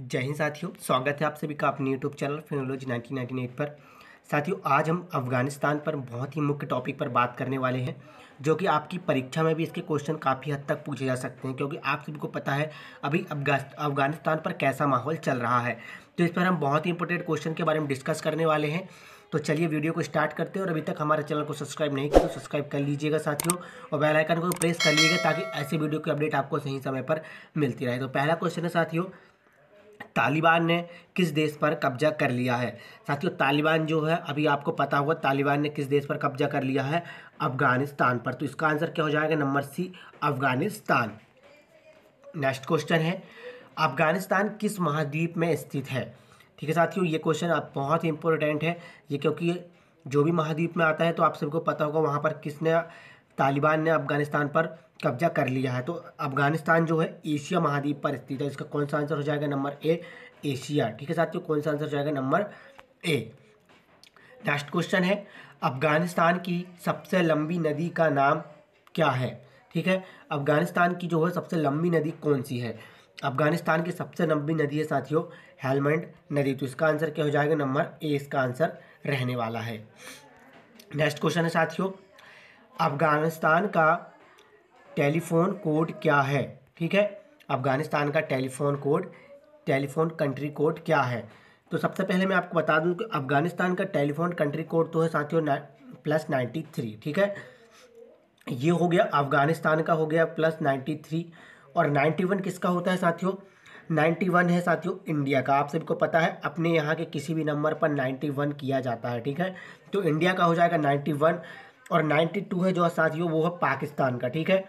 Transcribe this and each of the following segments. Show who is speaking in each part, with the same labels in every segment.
Speaker 1: जय हिंद साथियों स्वागत है आप सभी का अपने यूट्यूब चैनल फिनोलॉजी 1998 पर साथियों आज हम अफगानिस्तान पर बहुत ही मुख्य टॉपिक पर बात करने वाले हैं जो कि आपकी परीक्षा में भी इसके क्वेश्चन काफ़ी हद तक पूछे जा सकते हैं क्योंकि आप सभी को पता है अभी अफगानिस्तान पर कैसा माहौल चल रहा है तो इस पर हम बहुत ही इंपॉर्टेंट क्वेश्चन के बारे में डिस्कस करने वाले हैं तो चलिए वीडियो को स्टार्ट करते हैं और अभी तक हमारे चैनल को सब्सक्राइब नहीं किया तो सब्सक्राइब कर लीजिएगा साथियों और बेल आइकन को प्रेस कर लीजिएगा ताकि ऐसे वीडियो की अपडेट आपको सही समय पर मिलती रहे तो पहला क्वेश्चन है साथियों तालिबान ने किस देश पर कब्जा कर लिया है साथियों तालिबान जो है अभी आपको पता होगा तालिबान ने किस देश पर कब्जा कर लिया है अफगानिस्तान पर तो इसका आंसर क्या हो जाएगा number C Afghanistan next question है अफगानिस्तान किस महाद्वीप में स्थित है ठीक है साथियों ये क्वेश्चन आप बहुत ही इंपॉर्टेंट है ये क्योंकि जो भी महाद्वीप में आता है तो आप सबको पता होगा वहाँ पर किसने तालिबान ने अफगानिस्तान पर कब्जा कर लिया है तो अफगानिस्तान जो है एशिया महाद्वीप पर स्थित है इसका कौन सा आंसर हो जाएगा नंबर ए एशिया ठीक है साथियों कौन सा आंसर हो जाएगा नंबर ए नेक्स्ट क्वेश्चन है अफगानिस्तान की सबसे लंबी नदी का नाम क्या है ठीक है अफगानिस्तान की जो है सबसे लंबी नदी कौन सी है अफगानिस्तान की सबसे लंबी नदी है साथियों हेलमेंट नदी तो इसका आंसर क्या हो जाएगा नंबर ए इसका आंसर रहने वाला है नेक्स्ट क्वेश्चन है साथियों अफ़गानिस्तान का टेलीफ़ोन कोड क्या है ठीक है अफ़गानिस्तान का telephone code telephone country code क्या है तो सबसे पहले मैं आपको बता दूं कि अफ़गानिस्तान का टेलीफ़ोन कंट्री कोड तो है साथियों प्लस नाइन्टी थ्री ठीक है ये हो गया अफ़गानिस्तान का हो गया प्लस नाइन्टी थ्री और नाइन्टी वन किसका होता है साथियों नाइन्टी वन है साथियों इंडिया का आप सबको पता है अपने यहाँ के किसी भी नंबर पर नाइन्टी वन किया जाता है ठीक है तो इंडिया का हो जाएगा नाइन्टी वन और 92 है जो साथियों वो है पाकिस्तान का ठीक है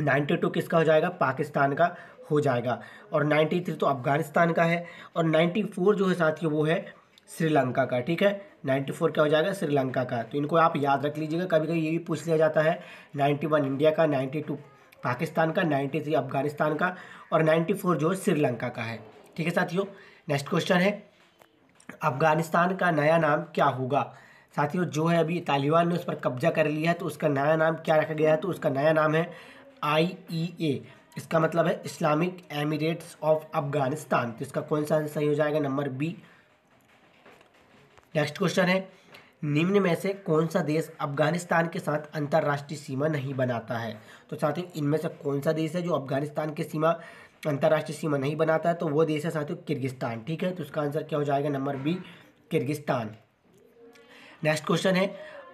Speaker 1: 92 किसका हो जाएगा पाकिस्तान का हो जाएगा और 93 तो अफगानिस्तान का है और 94 जो है साथियों वो है श्रीलंका का ठीक है 94 क्या हो जाएगा श्रीलंका का तो इनको आप याद रख लीजिएगा कभी कभी ये भी पूछ लिया जाता है 91 इंडिया का 92 पाकिस्तान का 93 अफगानिस्तान का और 94 जो है श्रीलंका का है ठीक है साथियों नेक्स्ट क्वेश्चन है अफगानिस्तान का नया नाम क्या होगा साथियों जो है अभी तालिबान ने उस पर कब्जा कर लिया है तो उसका नया नाम क्या रखा गया है तो उसका नया नाम है आई ई ए इसका मतलब है इस्लामिक एमिरेट्स ऑफ अफगानिस्तान तो इसका कौन सा आंसर सही हो जाएगा नंबर बी नेक्स्ट क्वेश्चन है निम्न में से कौन सा देश अफगानिस्तान के साथ अंतर्राष्ट्रीय सीमा नहीं बनाता है तो साथियों इनमें से कौन सा देश है जो अफगानिस्तान की सीमा अंतर्राष्ट्रीय सीमा नहीं बनाता है तो वो देश है साथियों किर्गिस्तान ठीक है तो उसका आंसर क्या हो जाएगा number B Kyrgyzstan next question है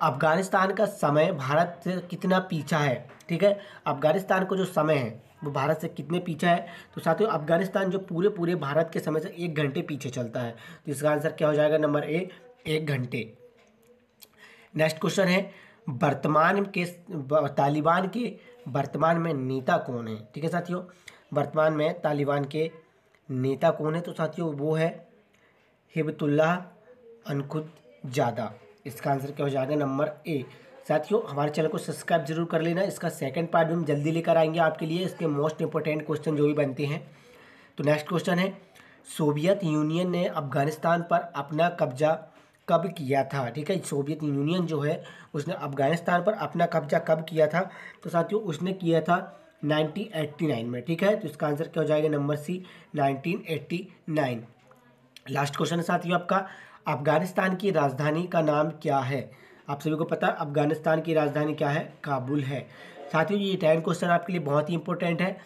Speaker 1: अफगानिस्तान का समय भारत से कितना पीछा है ठीक है अफगानिस्तान का जो समय है वो भारत से कितने पीछे है तो साथियों अफगानिस्तान जो पूरे पूरे भारत के समय से एक घंटे पीछे चलता है तो इसका आंसर क्या हो जाएगा नंबर ए एक घंटे नेक्स्ट क्वेश्चन है वर्तमान के तालिबान के वर्तमान में नेता कौन है ठीक है साथियों वर्तमान में तालिबान के नेता कौन है तो साथियों वो है हिबतुल्ला अनखुद ज़्यादा इसका आंसर क्या हो जाएगा नंबर ए साथियों हमारे चैनल को सब्सक्राइब जरूर कर लेना इसका सेकंड पार्ट भी हम जल्दी लेकर आएंगे आपके लिए इसके मोस्ट इंपॉर्टेंट क्वेश्चन जो भी बनते हैं तो नेक्स्ट क्वेश्चन है सोवियत यूनियन ने अफगानिस्तान पर अपना कब्जा कब किया था ठीक है सोवियत यूनियन जो है उसने अफगानिस्तान पर अपना कब्जा कब किया था तो साथियों उसने किया था 1989 में ठीक है तो इसका आंसर क्या हो जाएगा नंबर सी 1989 लास्ट क्वेश्चन है साथियों आपका अफगानिस्तान की राजधानी का नाम क्या है आप सभी को पता है अफगानिस्तान की राजधानी क्या है काबुल है साथियों ये टेन क्वेश्चन आपके लिए बहुत ही इंपॉर्टेंट है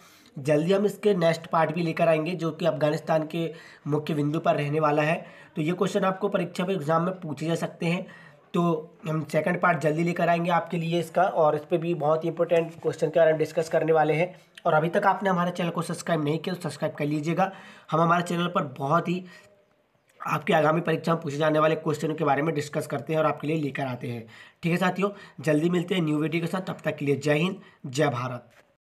Speaker 1: जल्दी हम इसके नेक्स्ट पार्ट भी लेकर आएंगे जो कि अफगानिस्तान के मुख्य बिंदु पर रहने वाला है तो ये क्वेश्चन आपको परीक्षा पर एग्जाम में पूछे जा सकते हैं तो हम सेकंड पार्ट जल्दी लेकर आएंगे आपके लिए इसका और इस पर भी बहुत ही इंपॉर्टेंट क्वेश्चन के बारे में डिस्कस करने वाले हैं और अभी तक आपने हमारे चैनल को सब्सक्राइब नहीं किया तो सब्सक्राइब कर लीजिएगा हम हमारे चैनल पर बहुत ही आपकी आगामी परीक्षा में पूछे जाने वाले क्वेश्चनों के बारे में डिस्कस करते हैं और आपके लिए लेकर आते हैं ठीक है साथियों जल्दी मिलते हैं न्यू वीडियो के साथ तब तक के लिए जय हिंद जय भारत